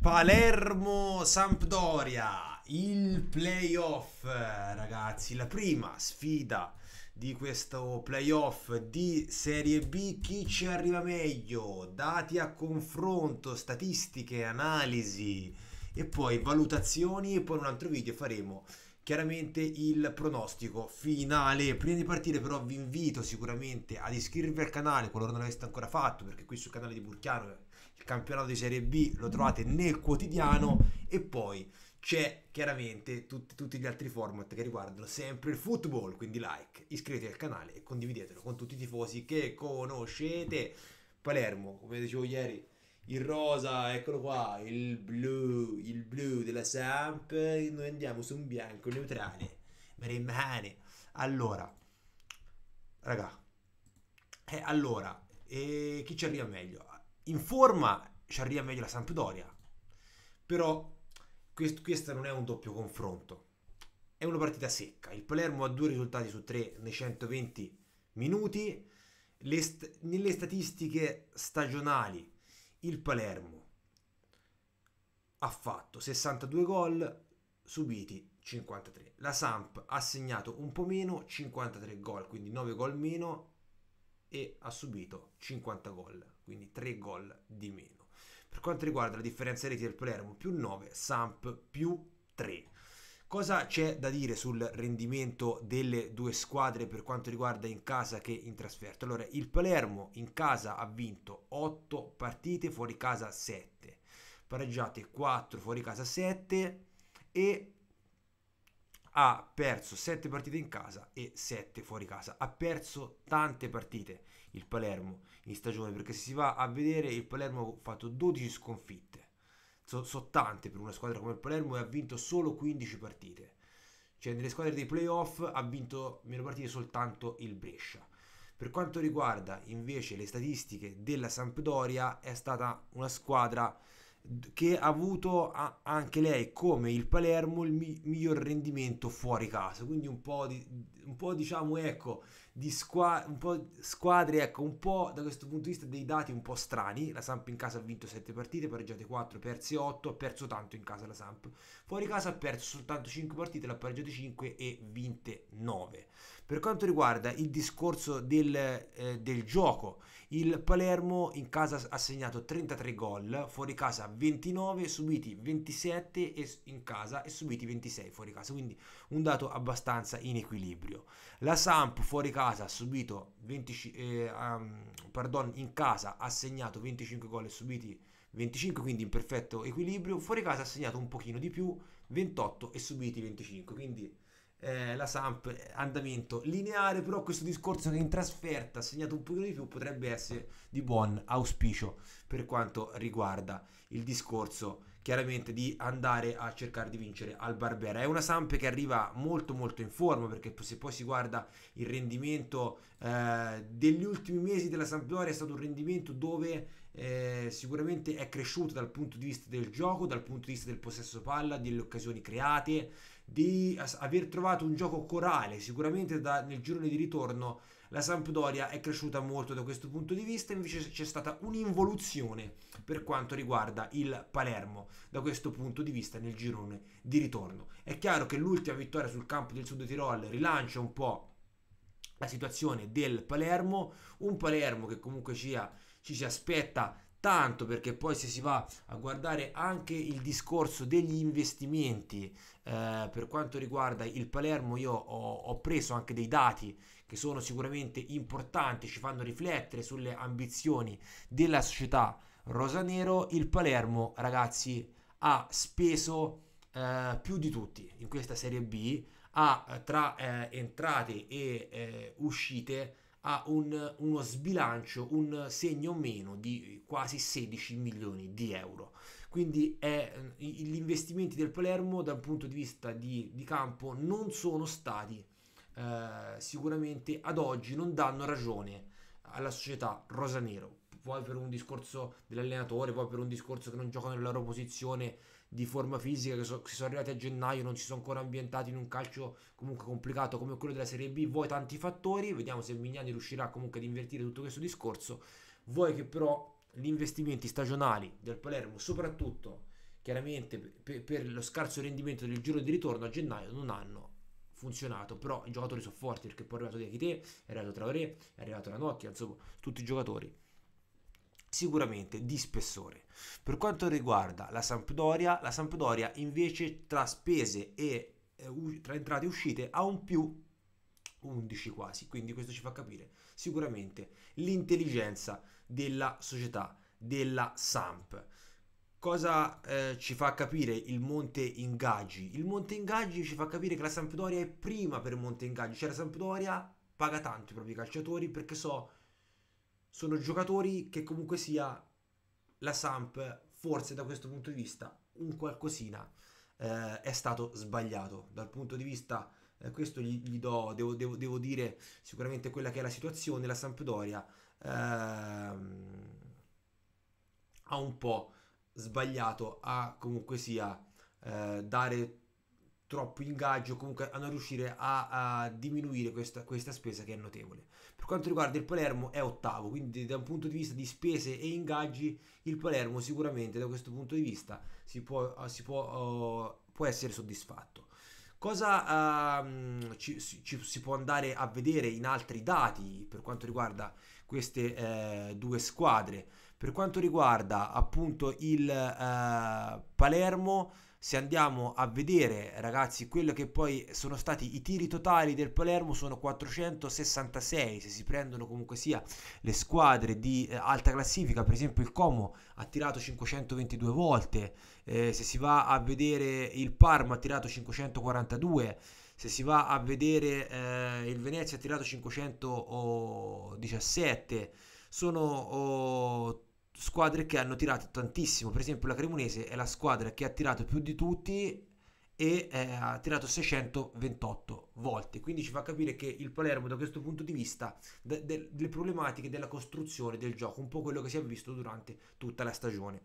Palermo-Sampdoria, il playoff, ragazzi, la prima sfida di questo playoff di Serie B, chi ci arriva meglio? Dati a confronto, statistiche, analisi e poi valutazioni e poi in un altro video faremo chiaramente il pronostico finale. Prima di partire però vi invito sicuramente ad iscrivervi al canale qualora non l'aveste ancora fatto perché qui sul canale di Burchiano il campionato di Serie B lo trovate nel quotidiano e poi c'è chiaramente tutti, tutti gli altri format che riguardano sempre il football, quindi like, iscrivetevi al canale e condividetelo con tutti i tifosi che conoscete. Palermo, come dicevo ieri, il rosa, eccolo qua, il blu, il blu della Samp, noi andiamo su un bianco neutrale, rimane. Allora, raga, eh, allora, eh, chi ci arriva meglio? in forma ci arriva meglio la Sampdoria. Però quest- questo non è un doppio confronto. È una partita secca. Il Palermo ha due risultati su tre nei 120 minuti. St- nelle statistiche stagionali, il Palermo ha fatto 62 gol, subiti 53. La Samp ha segnato un po' meno, 53 gol, quindi 9 gol meno e ha subito 50 gol quindi 3 gol di meno. Per quanto riguarda la differenza reti del Palermo, più 9, Samp più 3. Cosa c'è da dire sul rendimento delle due squadre per quanto riguarda in casa che in trasferta? Allora, il Palermo in casa ha vinto 8 partite, fuori casa 7, pareggiate 4, fuori casa 7 e ha perso 7 partite in casa e 7 fuori casa. Ha perso tante partite il Palermo in stagione perché se si va a vedere il Palermo ha fatto 12 sconfitte. So, so tante per una squadra come il Palermo e ha vinto solo 15 partite. Cioè nelle squadre dei playoff ha vinto meno partite soltanto il Brescia. Per quanto riguarda invece le statistiche della Sampdoria è stata una squadra che ha avuto anche lei come il Palermo il mi- miglior rendimento fuori casa quindi un po', di, un po' diciamo ecco di squa- un po squadre, ecco, un po' da questo punto di vista dei dati un po' strani. La Samp in casa ha vinto 7 partite, pareggiate 4, perse 8, ha perso tanto in casa la Samp. Fuori casa ha perso soltanto 5 partite, l'ha pareggiate 5 e vinte 9. Per quanto riguarda il discorso del, eh, del gioco, il Palermo in casa ha segnato 33 gol, fuori casa 29, subiti 27 in casa e subiti 26 fuori casa, quindi un dato abbastanza in equilibrio. La Samp fuori casa casa ha subito 20, eh, um, pardon, in casa ha segnato 25 gol e subiti 25, quindi in perfetto equilibrio, fuori casa ha segnato un pochino di più, 28 e subiti 25, quindi eh, la Samp andamento lineare, però questo discorso che in trasferta ha segnato un pochino di più potrebbe essere di buon auspicio per quanto riguarda il discorso chiaramente di andare a cercare di vincere al Barbera. È una Samp che arriva molto molto in forma perché se poi si guarda il rendimento eh, degli ultimi mesi della Sampdoria è stato un rendimento dove eh, sicuramente è cresciuto dal punto di vista del gioco, dal punto di vista del possesso palla, delle occasioni create, di aver trovato un gioco corale. Sicuramente da, nel girone di ritorno la Sampdoria è cresciuta molto da questo punto di vista, invece c'è stata un'involuzione per quanto riguarda il Palermo da questo punto di vista nel girone di ritorno. È chiaro che l'ultima vittoria sul campo del Sud Tirol rilancia un po' la situazione del Palermo, un Palermo che comunque sia, ci si aspetta tanto perché poi se si va a guardare anche il discorso degli investimenti eh, per quanto riguarda il Palermo io ho, ho, preso anche dei dati che sono sicuramente importanti ci fanno riflettere sulle ambizioni della società rosanero il Palermo ragazzi ha speso eh, più di tutti in questa Serie B ha eh, tra eh, entrate e eh, uscite ha un, uno sbilancio, un segno meno di quasi 16 milioni di euro. Quindi è, gli investimenti del Palermo dal punto di vista di, di campo non sono stati eh, sicuramente ad oggi, non danno ragione alla società rosanero vuoi per un discorso dell'allenatore, vuoi per un discorso che non giocano nella loro posizione di forma fisica, che, so, che sono arrivati a gennaio, non si sono ancora ambientati in un calcio comunque complicato come quello della Serie B, vuoi tanti fattori, vediamo se Mignani riuscirà comunque ad invertire tutto questo discorso, vuoi che però gli investimenti stagionali del Palermo, soprattutto chiaramente per, per lo scarso rendimento del giro di ritorno a gennaio, non hanno funzionato, però i giocatori sono forti perché poi è arrivato De è arrivato Traoré, è arrivato Ranocchia, insomma tutti i giocatori sicuramente di spessore. Per quanto riguarda la Sampdoria, la Sampdoria invece tra spese e eh, tra entrate e uscite ha un più 11 quasi, quindi questo ci fa capire sicuramente l'intelligenza della società, della Samp. Cosa eh, ci fa capire il Monte Ingaggi? Il Monte Ingaggi ci fa capire che la Sampdoria è prima per Monte Ingaggi, cioè la Sampdoria paga tanto i propri calciatori perché so sono giocatori che comunque sia la Samp, forse da questo punto di vista, un qualcosina eh, è stato sbagliato. Dal punto di vista, eh, questo gli, gli do, devo, devo, devo, dire sicuramente quella che è la situazione, la Sampdoria ehm, ha un po' sbagliato a comunque sia eh, dare troppo ingaggio, comunque a non riuscire a, a diminuire questa, questa, spesa che è notevole. Per quanto riguarda il Palermo è ottavo, quindi da un punto di vista di spese e ingaggi il Palermo sicuramente da questo punto di vista si può, eh, si può, eh, può essere soddisfatto. Cosa uh, ci, ci, si può andare a vedere in altri dati per quanto riguarda queste uh, due squadre? Per quanto riguarda appunto il uh, Palermo, se andiamo a vedere ragazzi quello che poi sono stati i tiri totali del Palermo sono 466 se si prendono comunque sia le squadre di eh, alta classifica per esempio il Como ha tirato 522 volte eh, se si va a vedere il Parma ha tirato 542 se si va a vedere eh, il Venezia ha tirato 517 sono oh, squadre che hanno tirato tantissimo. Per esempio, la Cremonese è la squadra che ha tirato più di tutti e eh, ha tirato 628 volte. Quindi ci fa capire che il Palermo, da questo punto di vista, de- de- delle problematiche della costruzione del gioco, un po' quello che si è visto durante tutta la stagione.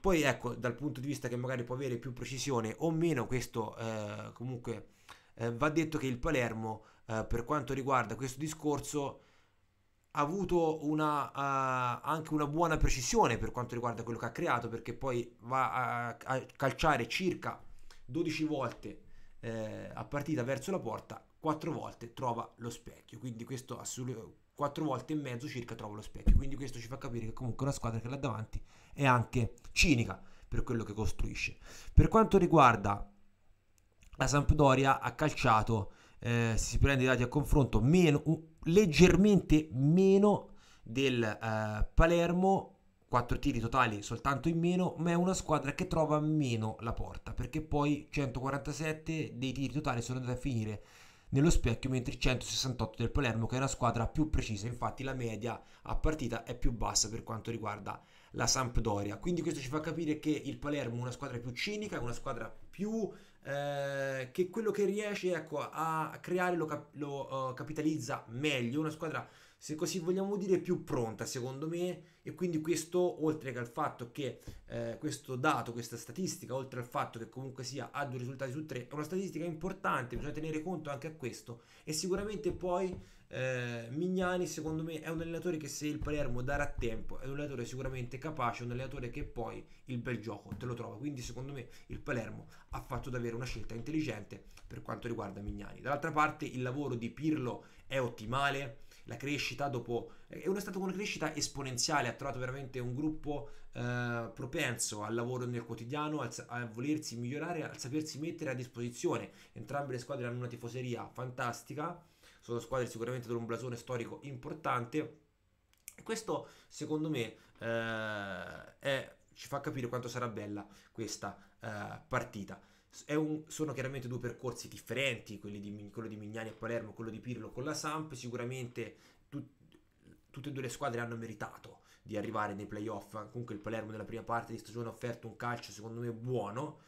Poi ecco, dal punto di vista che magari può avere più precisione o meno, questo eh, comunque eh, va detto che il Palermo, eh, per quanto riguarda questo discorso, avuto una, uh, anche una buona precisione per quanto riguarda quello che ha creato, perché poi va a, a calciare circa 12 volte eh, a partita verso la porta, 4 volte trova lo specchio, quindi questo assolutamente... 4 volte e mezzo circa trova lo specchio, quindi questo ci fa capire che comunque una squadra che là davanti è anche cinica per quello che costruisce. Per quanto riguarda la Sampdoria, ha calciato, eh, si prende i dati a confronto, meno, leggermente meno del eh, Palermo, 4 tiri totali soltanto in meno, ma è una squadra che trova meno la porta, perché poi 147 dei tiri totali sono andati a finire nello specchio, mentre 168 del Palermo, che è una squadra più precisa, infatti la media a partita è più bassa per quanto riguarda la Sampdoria. Quindi questo ci fa capire che il Palermo è una squadra più cinica, una squadra più eh, che quello che riesce ecco, a creare lo, cap- lo uh, capitalizza meglio, una squadra se così vogliamo dire più pronta secondo me e quindi questo oltre che al fatto che eh, questo dato, questa statistica, oltre al fatto che comunque sia ha due risultati su tre, è una statistica importante, bisogna tenere conto anche a questo e sicuramente poi eh, Mignani secondo me è un allenatore che se il Palermo darà tempo è un allenatore sicuramente capace, un allenatore che poi il bel gioco te lo trova, quindi secondo me il Palermo ha fatto davvero una scelta intelligente per quanto riguarda Mignani. Dall'altra parte il lavoro di Pirlo è ottimale, la crescita dopo è stata una crescita esponenziale, ha trovato veramente un gruppo eh, propenso al lavoro nel quotidiano, al, a volersi migliorare, al sapersi mettere a disposizione. Entrambe le squadre hanno una tifoseria fantastica sono squadre sicuramente con un blasone storico importante. Questo secondo me eh, è, ci fa capire quanto sarà bella questa eh, partita. Un, sono chiaramente due percorsi differenti, di, quello di Mignani a Palermo, quello di Pirlo con la Samp, sicuramente tu, tutte e due le squadre hanno meritato di arrivare nei playoff, comunque il Palermo nella prima parte di stagione ha offerto un calcio secondo me buono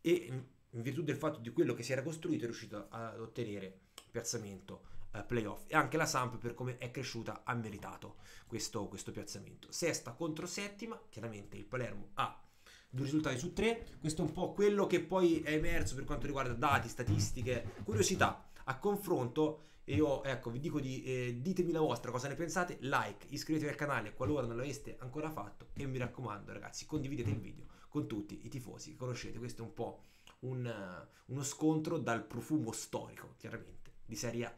e in virtù del fatto di quello che si era costruito è riuscito ad ottenere piazzamento eh, playoff e anche la Samp per come è cresciuta ha meritato questo, questo piazzamento. Sesta contro settima, chiaramente il Palermo ha due risultati su tre, questo è un po' quello che poi è emerso per quanto riguarda dati, statistiche, curiosità. A confronto io ecco vi dico di eh, ditemi la vostra cosa ne pensate like iscrivetevi al canale qualora non l'aveste ancora fatto e mi raccomando ragazzi condividete il video con tutti i tifosi che conoscete questo è un po' un, uno scontro dal profumo storico chiaramente dice ella.